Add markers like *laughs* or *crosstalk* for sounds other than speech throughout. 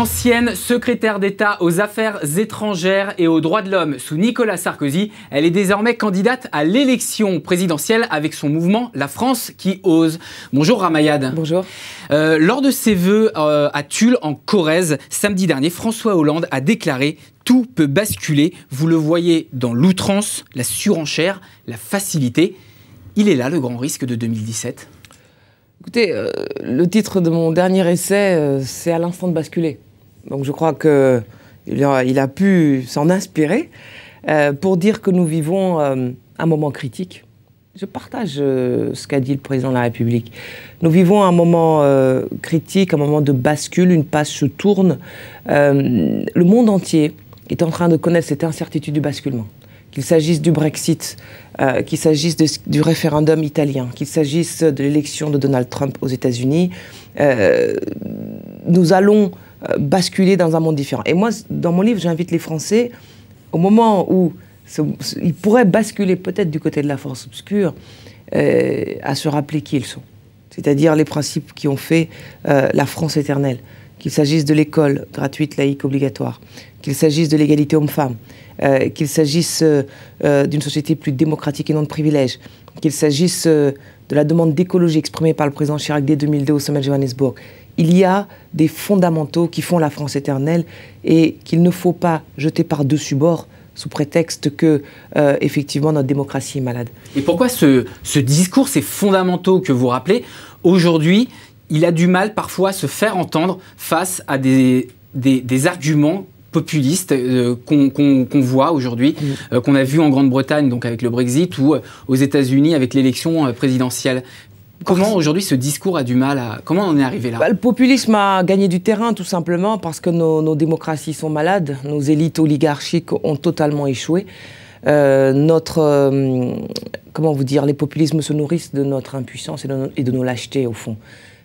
Ancienne secrétaire d'État aux affaires étrangères et aux droits de l'homme sous Nicolas Sarkozy, elle est désormais candidate à l'élection présidentielle avec son mouvement La France qui ose. Bonjour Ramayad. Bonjour. Euh, lors de ses vœux euh, à Tulle en Corrèze samedi dernier, François Hollande a déclaré tout peut basculer. Vous le voyez dans l'outrance, la surenchère, la facilité. Il est là le grand risque de 2017. Écoutez, euh, le titre de mon dernier essai, c'est à l'instant de basculer. Donc je crois qu'il il a pu s'en inspirer euh, pour dire que nous vivons euh, un moment critique. Je partage euh, ce qu'a dit le président de la République. Nous vivons un moment critique, un moment de bascule, une passe se tourne. le monde entier est en train de connaître cette incertitude du basculement qu'il s'agisse du Brexit, qu'il s'agisse du référendum italien, qu'il s'agisse de l'élection de Donald Trump aux États-Unis, nous allons euh, basculer dans un monde différent. Et moi, dans mon livre, j'invite les Français, au moment où ils pourraient basculer peut-être du côté de la force obscure, euh, à se rappeler qui ils sont. C'est-à-dire les principes qui ont fait euh, la France éternelle. Qu'il s'agisse de l'école gratuite, laïque, obligatoire, qu'il s'agisse de l'égalité homme-femme, qu'il s'agisse d'une société plus démocratique et non de privilèges, qu'il s'agisse de la demande d'écologie exprimée par le président Chirac dès 2002 au sommet de Johannesburg, il y a des fondamentaux qui font la France éternelle et qu'il ne faut pas jeter par-dessus bord sous prétexte que, euh, effectivement, notre démocratie est malade. Et pourquoi ce, discours, ces fondamentaux que vous rappelez, aujourd'hui, il a du mal parfois à se faire entendre face à des, arguments populistes euh, qu'on voit aujourd'hui, euh, qu'on a vu en Grande-Bretagne donc avec le Brexit ou aux États-Unis avec l'élection présidentielle. Comment aujourd'hui ce discours a du mal à. Comment on est arrivé là bah, Le populisme a gagné du terrain tout simplement parce que nos, démocraties sont malades, nos élites oligarchiques ont totalement échoué. Euh, notre. Euh, comment vous dire Les populismes se nourrissent de notre impuissance et de, nos lâchetés au fond.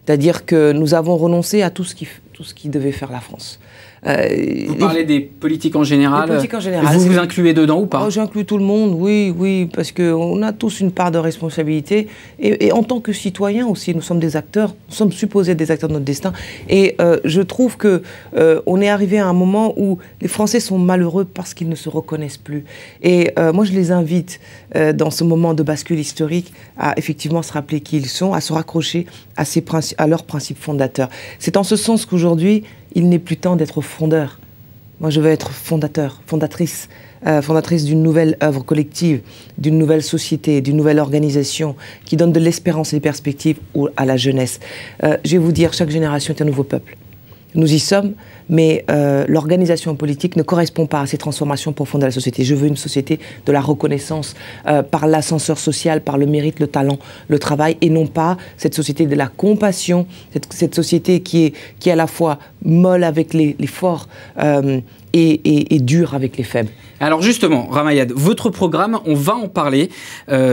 C'est-à-dire que nous avons renoncé à tout ce, qui, tout ce qui devait faire la France. Euh, vous parlez des politiques en général. vous vous incluez dedans ou pas oh, J'inclus tout le monde, oui, oui, parce qu'on a tous une part de responsabilité. Et, en tant que citoyens aussi, nous sommes des acteurs, nous sommes supposés être des acteurs de notre destin. Et euh, je trouve que euh, on est arrivé à un moment où les Français sont malheureux parce qu'ils ne se reconnaissent plus. Et moi, je les invite dans ce moment de bascule historique à effectivement se rappeler qui ils sont, à se raccrocher à, ces à leurs principes fondateurs. C'est en ce sens qu'aujourd'hui, il n'est plus temps d'être fondeur. Moi, je veux être fondateur, fondatrice, euh, fondatrice d'une nouvelle œuvre collective, d'une nouvelle société, d'une nouvelle organisation qui donne de l'espérance et des perspectives à la jeunesse. Euh, je vais vous dire, chaque génération est un nouveau peuple nous y sommes, mais euh, l'organisation politique ne correspond pas à ces transformations profondes de la société. Je veux une société de la reconnaissance euh, par l'ascenseur social, par le mérite, le talent, le travail, et non pas cette société de la compassion, cette, société qui est, qui à la fois molle avec les, forts euh, et, et dure avec les faibles. Alors justement, Ramayad, votre programme, on va en parler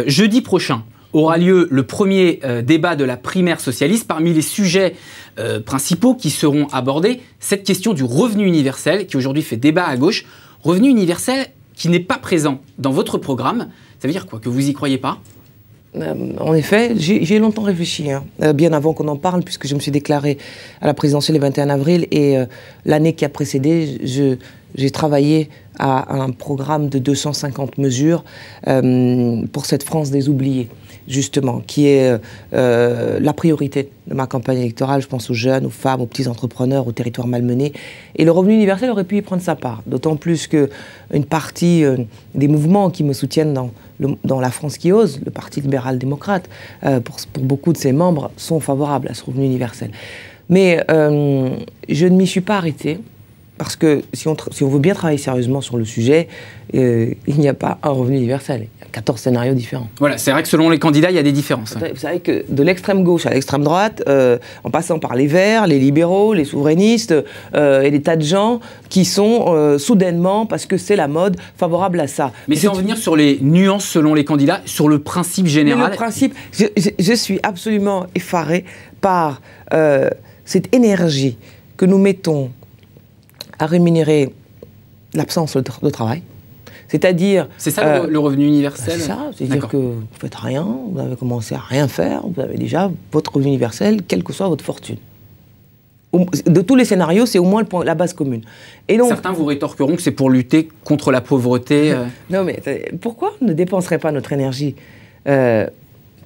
jeudi prochain aura lieu le premier euh, débat de la primaire socialiste. Parmi les sujets euh, principaux qui seront abordés, cette question du revenu universel qui aujourd'hui fait débat à gauche. Revenu universel qui n'est pas présent dans votre programme, ça veut dire quoi Que vous n'y croyez pas euh, en effet, j'ai longtemps réfléchi, hein. bien avant qu'on en parle, puisque je me suis déclaré à la présidentielle le 21 avril et l'année qui a précédé, j'ai travaillé à un programme de 250 mesures pour cette France des oubliés justement, qui est euh, la priorité de ma campagne électorale. Je pense aux jeunes, aux femmes, aux petits entrepreneurs, aux territoires malmenés. Et le revenu universel aurait pu y prendre sa part. D'autant plus qu'une partie euh, des mouvements qui me soutiennent dans, la France qui ose, le Parti libéral-démocrate, euh, pour, beaucoup de ses membres, sont favorables à ce revenu universel. Mais je ne m'y suis pas arrêtée parce que si on, veut bien travailler sérieusement sur le sujet, il n'y a pas un revenu universel. 14 scénarios différents. Voilà, c'est vrai que selon les candidats, il y a des différences. Vous savez que de l'extrême gauche à l'extrême droite, euh, en passant par les Verts, les libéraux, les souverainistes euh, et des tas de gens qui sont euh, soudainement, parce que c'est la mode, favorables à ça. Mais c'est en venir sur les nuances selon les candidats, sur le principe général. le principe, je, suis absolument effaré par cette énergie que nous mettons à rémunérer l'absence de travail. C'est-à-dire. C'est ça euh, le revenu universel C'est ça, c'est-à-dire que vous ne faites rien, vous avez commencé à rien faire, vous avez déjà votre revenu universel, quelle que soit votre fortune. De tous les scénarios, c'est au moins la base commune. Et Certains vous rétorqueront que c'est pour lutter contre la pauvreté. non, euh. mais euh, pourquoi ne dépenserait pas notre énergie,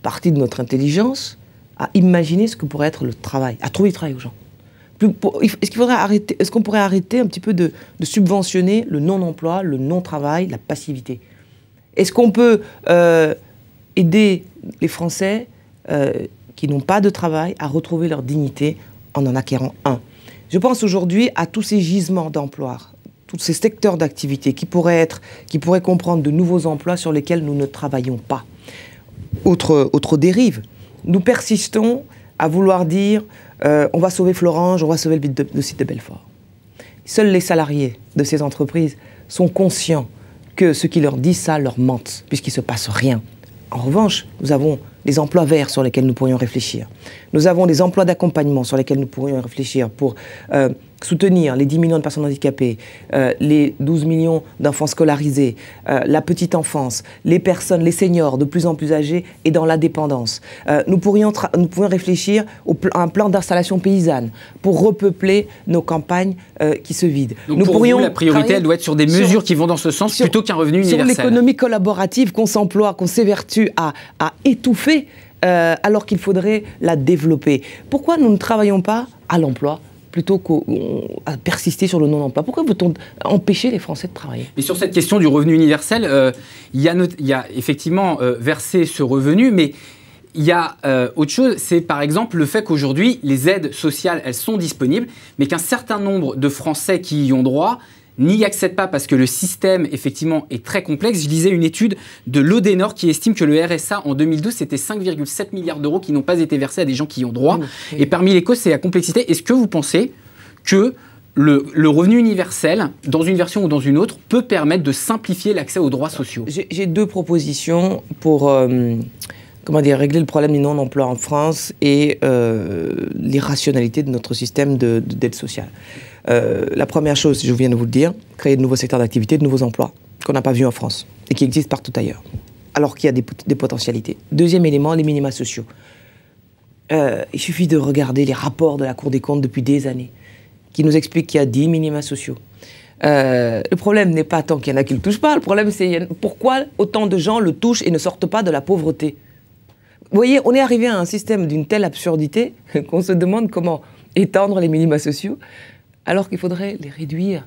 partie de notre intelligence, à imaginer ce que pourrait être le travail, à trouver du travail aux gens est-ce qu'il faudrait arrêter, est-ce qu'on pourrait arrêter un petit peu de, subventionner le non-emploi, le non-travail, la passivité Est-ce qu'on peut euh, aider les Français euh, qui n'ont pas de travail à retrouver leur dignité en en acquérant un Je pense aujourd'hui à tous ces gisements d'emploi, tous ces secteurs d'activité qui pourraient être, qui pourraient comprendre de nouveaux emplois sur lesquels nous ne travaillons pas. Autre, autre dérive, nous persistons à vouloir dire euh, on va sauver Florange, on va sauver le, site de Belfort. Seuls les salariés de ces entreprises sont conscients que ce qui leur dit ça leur mente, puisqu'il ne se passe rien. En revanche, nous avons des emplois verts sur lesquels nous pourrions réfléchir. Nous avons des emplois d'accompagnement sur lesquels nous pourrions réfléchir pour euh, soutenir les 10 millions de personnes handicapées, euh, les 12 millions d'enfants scolarisés, euh, la petite enfance, les personnes, les seniors de plus en plus âgés et dans la dépendance. Euh, nous, pourrions réfléchir à un plan d'installation paysanne pour repeupler nos campagnes qui se vident. nous pourrions la priorité, doit être sur des mesures qui vont dans ce sens plutôt qu'un revenu universel. Sur l'économie collaborative qu'on s'emploie, qu'on s'évertue à, à étouffer alors qu'il faudrait la développer. Pourquoi nous ne travaillons pas à l'emploi plutôt qu'à persister sur le non-emploi Pourquoi veut-on empêcher les Français de travailler Mais sur cette question du revenu universel, euh, il y, a effectivement euh, versé ce revenu, mais il y a euh, autre chose, c'est par exemple le fait qu'aujourd'hui, les aides sociales, elles sont disponibles, mais qu'un certain nombre de Français qui y ont droit n'y accèdent pas parce que le système, effectivement, est très complexe. Je lisais une étude de l'ODENOR qui estime que le RSA en 2012, c'était 5,7 milliards d'euros qui n'ont pas été versés à des gens qui ont droit. Et parmi les causes, c'est la complexité. Est-ce que vous pensez que le, revenu universel, dans une version ou dans une autre, peut permettre de simplifier l'accès aux droits sociaux J'ai deux propositions pour euh, comment dire, régler le problème du non-emploi en France et euh, l'irrationalité de notre système d'aide de, sociale. Euh, la première chose, je viens de vous le dire, créer de nouveaux secteurs d'activité, de nouveaux emplois qu'on n'a pas vu en France et qui existent partout ailleurs, alors qu'il y a des, potentialités. Deuxième élément, les minima sociaux. Euh, il suffit de regarder les rapports de la Cour des comptes depuis des années, qui nous expliquent qu'il y a 10 minima sociaux. Euh, le problème n'est pas tant qu'il y en a qui ne le touchent pas, le problème c'est pourquoi autant de gens le touchent et ne sortent pas de la pauvreté. Vous voyez, on est arrivé à un système d'une telle absurdité *laughs* qu'on se demande comment étendre les minima sociaux alors qu'il faudrait les réduire.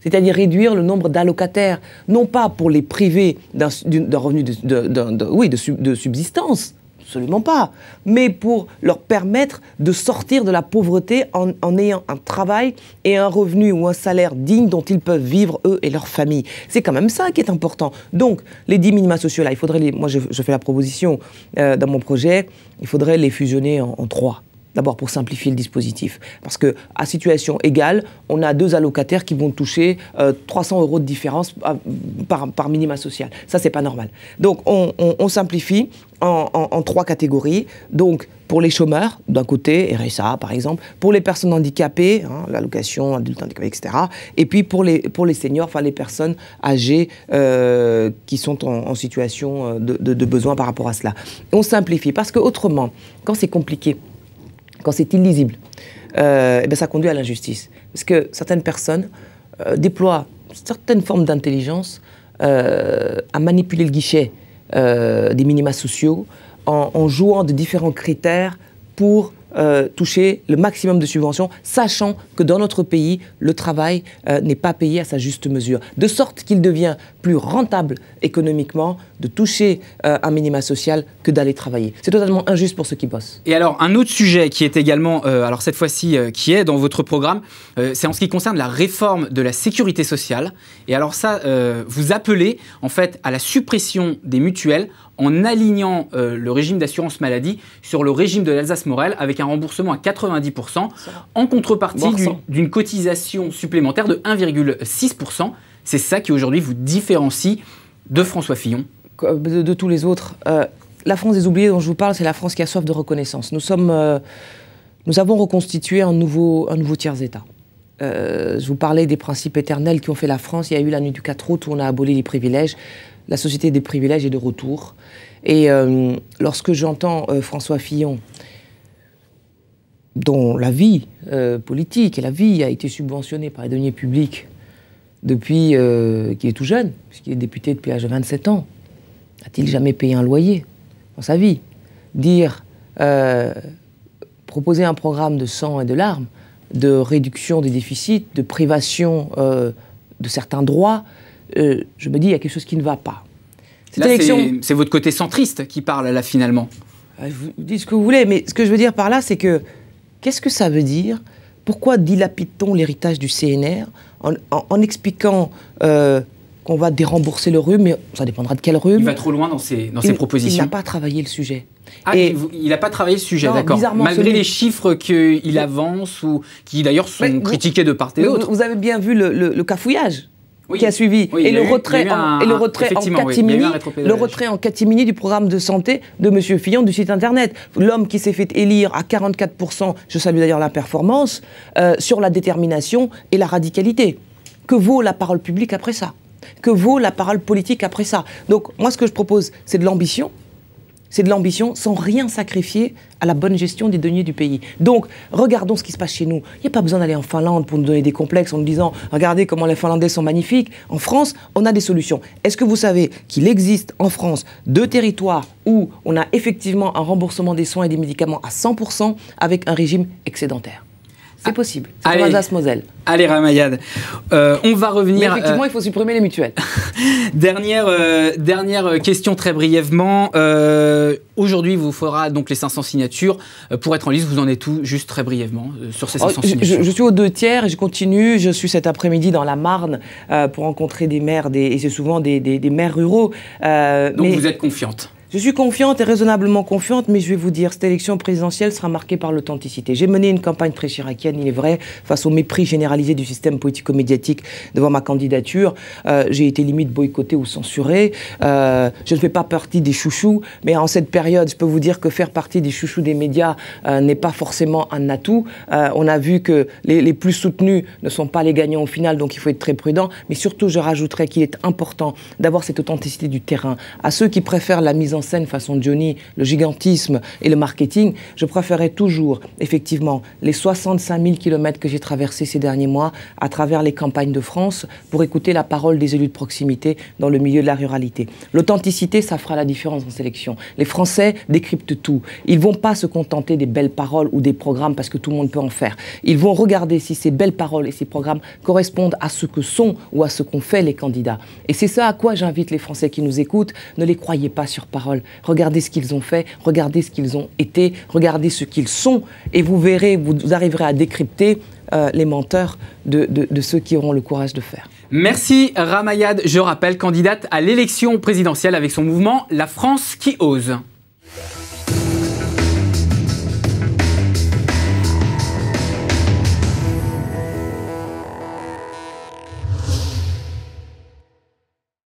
C'est-à-dire réduire le nombre d'allocataires, non pas pour les priver d'un revenu de, subsistance, absolument pas, mais pour leur permettre de sortir de la pauvreté en, ayant un travail et un revenu ou un salaire digne dont ils peuvent vivre eux et leur famille. C'est quand même ça qui est important. Donc, les 10 minima sociaux là, il faudrait les, moi je, fais la proposition euh, dans mon projet, il faudrait les fusionner en trois. D'abord pour simplifier le dispositif. Parce que à situation égale, on a deux allocataires qui vont toucher 300 euh, euros de différence euh, par, minima social. Ça, c'est pas normal. Donc on, simplifie en, trois catégories. Donc pour les chômeurs, d'un côté, RSA par exemple, pour les personnes handicapées, hein, l'allocation adulte handicapé, etc. Et puis pour les, seniors, enfin les personnes âgées euh, qui sont en, situation de, besoin par rapport à cela. On simplifie parce qu'autrement, quand c'est compliqué, quand c'est illisible, euh, eh ben, ça conduit à l'injustice. Parce que certaines personnes euh, déploient certaines formes d'intelligence euh, à manipuler le guichet des minima sociaux en, jouant de différents critères pour euh, toucher le maximum de subventions, sachant que dans notre pays, le travail euh, n'est pas payé à sa juste mesure. De sorte qu'il devient plus rentable économiquement de toucher euh, un minima social que d'aller travailler. C'est totalement injuste pour ceux qui bossent. Et alors, un autre sujet qui est également, alors cette fois-ci, qui est dans votre programme, c'est en ce qui concerne la réforme de la sécurité sociale. Et alors ça, vous appelez en fait à la suppression des mutuelles en alignant euh, le régime d'assurance maladie sur le régime de l'Alsace-Morel avec un remboursement à 90% en contrepartie hein. d'une cotisation supplémentaire de 1,6%. C'est ça qui aujourd'hui vous différencie de François Fillon. De, tous les autres. Euh, la France des oubliés dont je vous parle, c'est la France qui a soif de reconnaissance. Nous, sommes, euh, nous avons reconstitué un nouveau, un nouveau tiers-État. je vous parlais des principes éternels qui ont fait la France. Il y a eu la nuit du 4 août où on a aboli les privilèges. La société des privilèges est de retour. Et euh, lorsque j'entends euh, François Fillon, dont la vie euh, politique et la vie a été subventionnée par les deniers publics depuis qu'il est tout jeune, puisqu'il est député depuis l'âge de 27 ans, a-t-il jamais payé un loyer dans sa vie Dire, proposer un programme de sang et de larmes, de réduction des déficits, de privation de certains droits, euh, je me dis, il y a quelque chose qui ne va pas. C'est votre côté centriste qui parle, là, finalement. Euh, vous dis ce que vous voulez, mais ce que je veux dire par là, c'est que qu'est-ce que ça veut dire Pourquoi dilapide-t-on l'héritage du CNR en, expliquant euh, qu'on va dérembourser le rhume, mais ça dépendra de quel rhume Il va trop loin dans ses, dans ses propositions. Il n'a pas travaillé le sujet. Ah, il n'a pas travaillé le sujet, d'accord. Malgré les chiffres qu'il avance ou qui d'ailleurs sont critiqués de part et d'autre. Vous avez bien vu le cafouillage qui a suivi et, le retrait en, et le retrait catimini, le retrait en catimini du programme de santé de Monsieur Fillon du site internet. L'homme qui s'est fait élire à 44 je salue d'ailleurs la performance euh, sur la détermination et la radicalité. Que vaut la parole publique après ça Que vaut la parole politique après ça Donc moi, ce que je propose, c'est de l'ambition c'est de l'ambition sans rien sacrifier à la bonne gestion des deniers du pays. Donc, regardons ce qui se passe chez nous. Il n'y a pas besoin d'aller en Finlande pour nous donner des complexes en nous disant regardez comment les Finlandais sont magnifiques. En France, on a des solutions. Est-ce que vous savez qu'il existe en France deux territoires où on a effectivement un remboursement des soins et des médicaments à 100% avec un régime excédentaire c'est possible. C'est comme Allez, Ramayad. Euh, on va revenir. effectivement, euh, il faut supprimer les mutuelles. *laughs* dernière, euh, dernière question très brièvement. Aujourd'hui, vous fera donc les 500 signatures. pour être en liste, vous en êtes tout juste très brièvement sur ces 500 signatures je, suis aux deux tiers et je continue. Je suis cet après-midi dans la Marne pour rencontrer des maires, et c'est souvent des, maires ruraux. donc vous êtes confiante je suis confiante et raisonnablement confiante, mais je vais vous dire, cette élection présidentielle sera marquée par l'authenticité. J'ai mené une campagne très chiraquienne, il est vrai, face au mépris généralisé du système politico-médiatique devant ma candidature. Euh, j'ai été limite boycottée ou censurée. Euh, je ne fais pas partie des chouchous, mais en cette période, je peux vous dire que faire partie des chouchous des médias euh, n'est pas forcément un atout. on a vu que les, plus soutenus ne sont pas les gagnants au final, donc il faut être très prudent. Mais surtout, je rajouterais qu'il est important d'avoir cette authenticité du terrain. À ceux qui préfèrent la mise en en scène façon Johnny, le gigantisme et le marketing, je préférerais toujours, effectivement, les 65 000 kilomètres que j'ai traversés ces derniers mois à travers les campagnes de France pour écouter la parole des élus de proximité dans le milieu de la ruralité. L'authenticité, ça fera la différence en sélection. Les Français décryptent tout. Ils vont pas se contenter des belles paroles ou des programmes parce que tout le monde peut en faire. Ils vont regarder si ces belles paroles et ces programmes correspondent à ce que sont ou à ce qu'ont fait les candidats. Et c'est ça à quoi j'invite les Français qui nous écoutent. Ne les croyez pas sur parole Regardez ce qu'ils ont fait, regardez ce qu'ils ont été, regardez ce qu'ils sont, et vous verrez, vous arriverez à décrypter euh, les menteurs de, ceux qui auront le courage de faire. Merci Ramayad, je rappelle, candidate à l'élection présidentielle avec son mouvement La France qui ose.